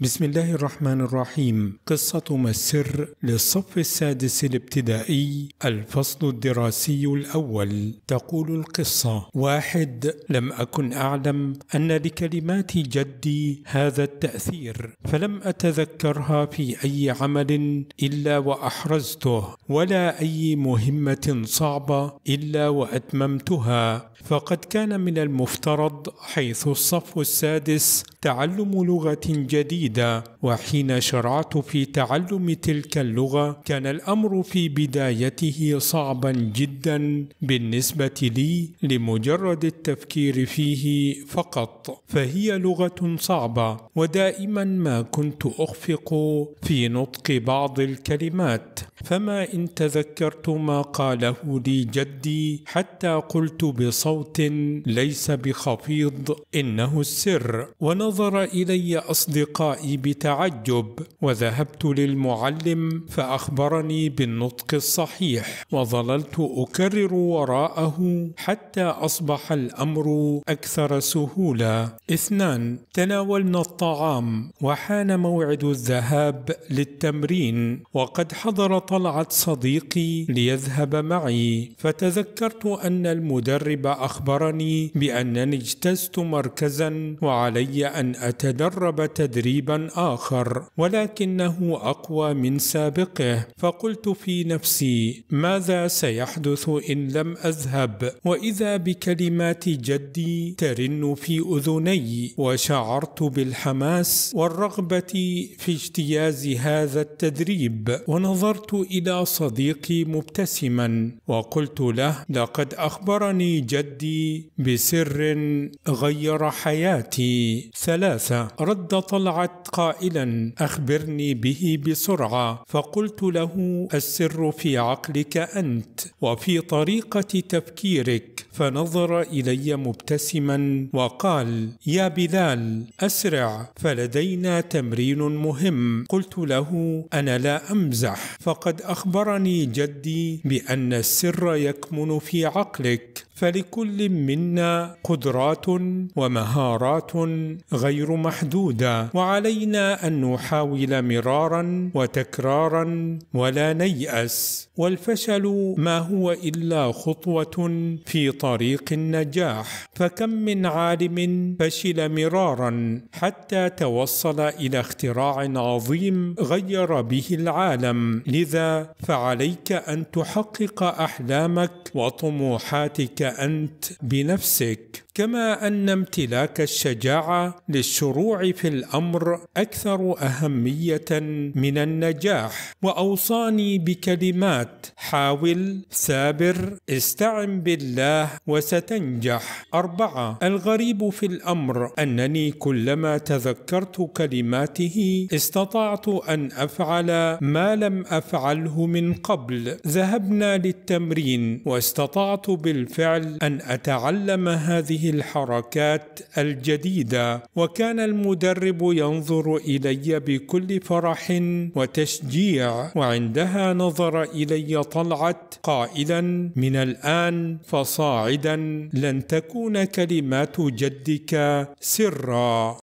بسم الله الرحمن الرحيم قصة ما السر للصف السادس الابتدائي الفصل الدراسي الأول تقول القصة واحد لم أكن أعلم أن لكلمات جدي هذا التأثير فلم أتذكرها في أي عمل إلا وأحرزته ولا أي مهمة صعبة إلا وأتممتها فقد كان من المفترض حيث الصف السادس تعلم لغة جديدة جديدة وحين شرعت في تعلم تلك اللغة كان الأمر في بدايته صعبا جدا بالنسبة لي لمجرد التفكير فيه فقط فهي لغة صعبة ودائما ما كنت أخفق في نطق بعض الكلمات فما إن تذكرت ما قاله لي جدي حتى قلت بصوت ليس بخفيض إنه السر ونظر إلي أصدقائي القراء بتعجب وذهبت للمعلم فاخبرني بالنطق الصحيح وظللت اكرر وراءه حتى اصبح الامر اكثر سهوله اثنان تناولنا الطعام وحان موعد الذهاب للتمرين وقد حضر طلعت صديقي ليذهب معي فتذكرت ان المدرب اخبرني بانني اجتزت مركزا وعلي ان اتدرب تدريبا ترتيبا آخر ولكنه أقوى من سابقه فقلت في نفسي ماذا سيحدث إن لم أذهب وإذا بكلمات جدي ترن في أذني وشعرت بالحماس والرغبة في اجتياز هذا التدريب ونظرت إلى صديقي مبتسما وقلت له لقد أخبرني جدي بسر غير حياتي ثلاثة رد طلعت فبعت قائلا اخبرني به بسرعه فقلت له السر في عقلك انت وفي طريقه تفكيرك فنظر الي مبتسما وقال يا بلال اسرع فلدينا تمرين مهم قلت له انا لا امزح فقد اخبرني جدي بان السر يكمن في عقلك فلكل منا قدرات ومهارات غير محدوده وعلينا ان نحاول مرارا وتكرارا ولا نياس والفشل ما هو الا خطوه في طريق النجاح فكم من عالم فشل مرارا حتى توصل الى اختراع عظيم غير به العالم لذا فعليك ان تحقق احلامك وطموحاتك أنت بنفسك كما ان امتلاك الشجاعه للشروع في الامر اكثر اهميه من النجاح واوصاني بكلمات حاول ثابر استعن بالله وستنجح اربعه الغريب في الامر انني كلما تذكرت كلماته استطعت ان افعل ما لم افعله من قبل ذهبنا للتمرين واستطعت بالفعل ان اتعلم هذه الحركات الجديدة وكان المدرب ينظر إلي بكل فرح وتشجيع وعندها نظر إلي طلعت قائلا من الآن فصاعدا لن تكون كلمات جدك سرا